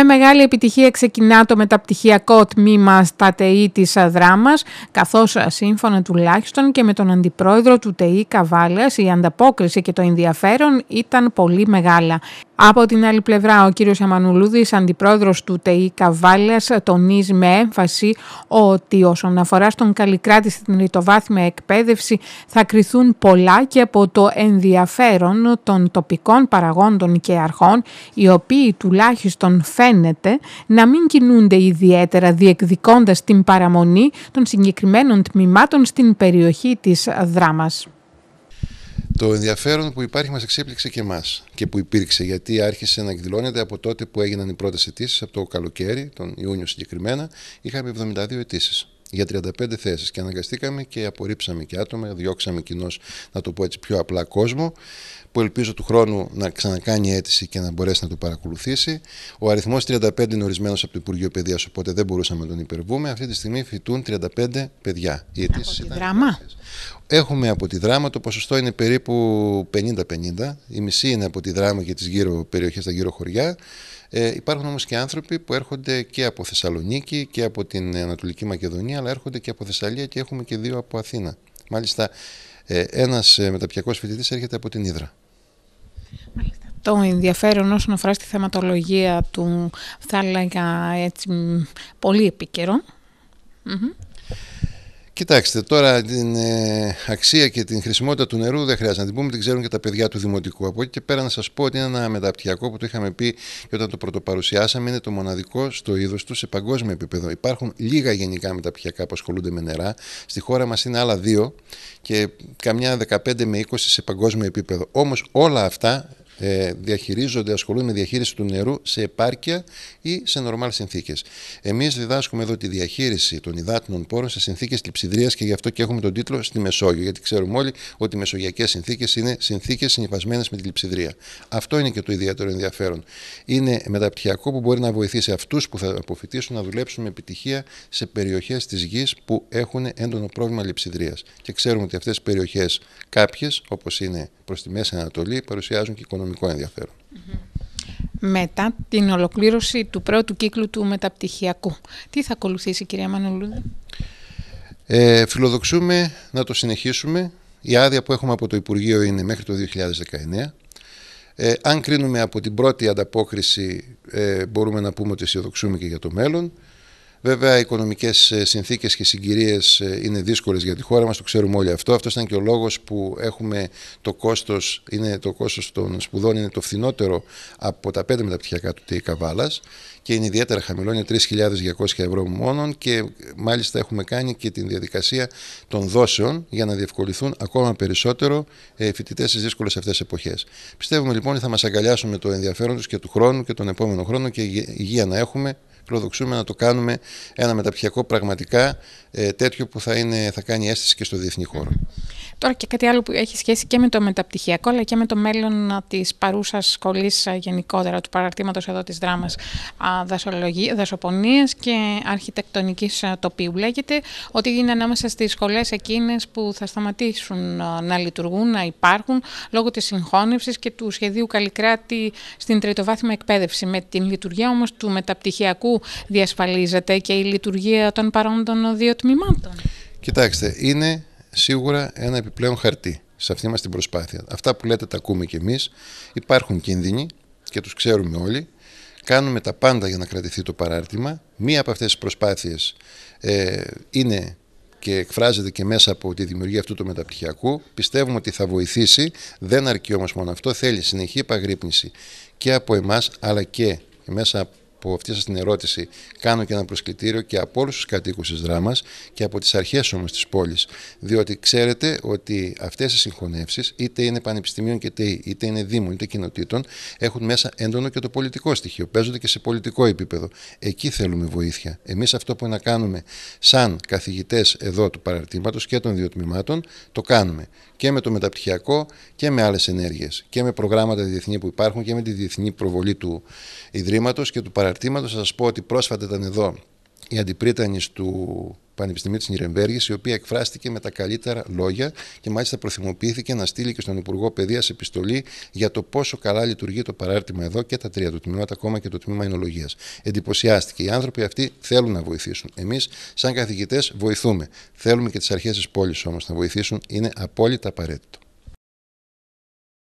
Με μεγάλη επιτυχία ξεκινά το μεταπτυχιακό τμήμα στα ΤΕΗ της Δράμας, καθώς σύμφωνα τουλάχιστον και με τον αντιπρόεδρο του ΤΕΗ Καβάλας, η ανταπόκριση και το ενδιαφέρον ήταν πολύ μεγάλα. Από την άλλη πλευρά, ο κ. Αμανουλούδης, αντιπρόεδρος του ΤΕΗ Καβάλα, τονίζει με έμφαση ότι όσον αφορά στον Καλλικράτη στην ρητοβάθμια εκπαίδευση θα κριθούν πολλά και από το ενδιαφέρον των τοπικών παραγόντων και αρχών, οι οποίοι τουλάχιστον φαίνεται να μην κινούνται ιδιαίτερα διεκδικώντας την παραμονή των συγκεκριμένων τμήματων στην περιοχή της δράμας. Το ενδιαφέρον που υπάρχει μας εξέπληξε και εμάς και που υπήρξε γιατί άρχισε να εκδηλώνεται από τότε που έγιναν οι πρώτες αιτήσει, από το καλοκαίρι, τον Ιούνιο συγκεκριμένα. Είχαμε 72 αιτήσεις για 35 θέσεις και αναγκαστήκαμε και απορρίψαμε και άτομα, διώξαμε κοινώς να το πω έτσι πιο απλά κόσμο που ελπίζω του χρόνου να ξανακάνει αίτηση και να μπορέσει να το παρακολουθήσει. Ο αριθμός 35 είναι ορισμένος από το Υπουργείο Παιδείας οπότε δεν μπορούσαμε να τον υπερβούμε. Αυτή τη στιγμή φοιτούν 35 παιδιά. Η Έχουμε από τη δράμα, το ποσοστό είναι περίπου 50-50. Η μισή είναι από τη δράμα και τις γύρω περιοχές, τα γύρω χωριά. Ε, υπάρχουν όμως και άνθρωποι που έρχονται και από Θεσσαλονίκη και από την Ανατολική Μακεδονία, αλλά έρχονται και από Θεσσαλία και έχουμε και δύο από Αθήνα. Μάλιστα, ε, ένας ε, μεταπιακός φοιτητής έρχεται από την Ήδρα. Το ενδιαφέρον όσον αφορά στη θεματολογία του, θα έλεγα έτσι, πολύ Κοιτάξτε, τώρα την ε, αξία και την χρησιμότητα του νερού δεν χρειάζεται να την πούμε, την ξέρουν και τα παιδιά του Δημοτικού. Από εκεί και πέρα να σας πω ότι είναι ένα μεταπτυχιακό που το είχαμε πει και όταν το πρωτοπαρουσιάσαμε, είναι το μοναδικό στο είδος του σε παγκόσμιο επίπεδο. Υπάρχουν λίγα γενικά μεταπτυχιακά που ασχολούνται με νερά. Στη χώρα μας είναι άλλα δύο και καμιά 15 με 20 σε παγκόσμιο επίπεδο. Όμως όλα αυτά ε, διαχειρίζονται, ασχολούνται με διαχείριση του νερού σε επάρκεια ή σε νορμάλ συνθήκες. Εμείς διδάσκουμε εδώ τη διαχείριση των υδάτινων πόρων σε συνθήκες λειψιδρίας και γι' αυτό και έχουμε τον τίτλο Στη Μεσόγειο, γιατί ξέρουμε όλοι ότι οι μεσογειακές συνθήκες είναι συνθήκες συνυφασμένε με τη λειψιδρία. Αυτό είναι και το ιδιαίτερο ενδιαφέρον. Είναι μεταπτυχιακό που μπορεί να βοηθήσει αυτούς που θα αποφοιτήσουν να δουλέψουν με επιτυχία σε περιοχές της γης που έχουν έντονο πρόβλημα λειψιδρίας. Και ξέρουμε ότι αυτές τις περιοχές, κάποιες, όπως είναι προς τη Μέση Ανατολή, παρουσιάζουν και οικονομικά μετά την ολοκλήρωση του πρώτου κύκλου του μεταπτυχιακού, τι θα ακολουθήσει κυρία Μανουλούδη. Ε, φιλοδοξούμε να το συνεχίσουμε. Η άδεια που έχουμε από το Υπουργείο είναι μέχρι το 2019. Ε, αν κρίνουμε από την πρώτη ανταπόκριση, ε, μπορούμε να πούμε ότι αισιοδοξούμε και για το μέλλον. Βέβαια, οι οικονομικές ε, συνθήκες και συγκυρίες ε, είναι δύσκολες για τη χώρα μας, το ξέρουμε όλοι αυτό. Αυτός ήταν και ο λόγος που έχουμε το κόστος το κόστος των σπουδών είναι το φθηνότερο από τα πέντε μεταπτυχιακά του ΤΕΙ Καβάλας και είναι ιδιαίτερα χαμηλό, είναι 3.200 ευρώ μόνο και μάλιστα έχουμε κάνει και την διαδικασία των δόσεων για να διευκολυθούν ακόμα περισσότερο ε, φοιτητές στις δύσκολες αυτές εποχές. Πιστεύουμε λοιπόν ότι θα μας αγκαλιάσουν με το ενδιαφέρον τους και του χρόνου και τον επόμενο χρόνο και υγεία να έχουμε Φιλοδοξούμε να το κάνουμε ένα μεταπτυχιακό πραγματικά ε, τέτοιο που θα, είναι, θα κάνει αίσθηση και στο διεθνή χώρο. Τώρα και κάτι άλλο που έχει σχέση και με το μεταπτυχιακό, αλλά και με το μέλλον της παρούσας σχολής ε, γενικότερα, του παραρτήματος εδώ της δράμας δασοπονίας και αρχιτεκτονικής ε, τοπίου. Λέγεται ότι είναι ανάμεσα στις σχολές εκείνες που θα σταματήσουν ε, να λειτουργούν, να υπάρχουν, λόγω της συγχώνευσης και του σχεδίου Καλικράτη στην τριτοβάθμια εκπαίδευση. Με την λειτουργία όμως του μεταπτυχιακού διασφαλίζεται και η λειτουργία των παρόντων δύο τμήματων. Κοιτάξτε, είναι σίγουρα ένα επιπλέον χαρτί σε αυτή μας την προσπάθεια. Αυτά που λέτε τα ακούμε και εμείς. Υπάρχουν κίνδυνοι και τους ξέρουμε όλοι. Κάνουμε τα πάντα για να κρατηθεί το παράρτημα. Μία από αυτές τις προσπάθειες ε, είναι και εκφράζεται και μέσα από τη δημιουργία αυτού του μεταπτυχιακού. Πιστεύουμε ότι θα βοηθήσει. Δεν αρκεί όμως μόνο αυτό. Θέλει συνεχή επαγρύπνηση και από εμάς αλλά και μέσα από αυτή σας την ερώτηση κάνω και ένα προσκλητήριο και από όλους τους κατοίκους της δράμας και από τις αρχές όμως της πόλης. Διότι ξέρετε ότι αυτές οι συγχωνεύσεις είτε είναι πανεπιστημίων και ΤΕΗ, είτε είναι δήμων είτε κοινοτήτων έχουν μέσα έντονο και το πολιτικό στοιχείο. Παίζονται και σε πολιτικό επίπεδο. Εκεί θέλουμε βοήθεια. Εμείς αυτό που να κάνουμε σαν καθηγητές εδώ του παραρτήματος και των δύο τμήματων το κάνουμε και με το μεταπτυχιακό και με άλλες ενέργειες και με προγράμματα διεθνή που υπάρχουν και με τη διεθνή προβολή του ιδρύματος και του παραρτήματο παραρτήματος θα σας πω ότι πρόσφατα ήταν εδώ η αντιπρίτανης του Πανεπιστημίου της Νιρεμβέργης η οποία εκφράστηκε με τα καλύτερα λόγια και μάλιστα προθυμοποιήθηκε να στείλει και στον Υπουργό Παιδείας επιστολή για το πόσο καλά λειτουργεί το παράρτημα εδώ και τα τρία του τμήματα, ακόμα και το τμήμα Ινολογίας. Εντυπωσιάστηκε. Οι άνθρωποι αυτοί θέλουν να βοηθήσουν. Εμείς σαν καθηγητές βοηθούμε. Θέλουμε και τις αρχές της πόλης όμως να βοηθήσουν. Είναι απόλυτα απαραίτητο.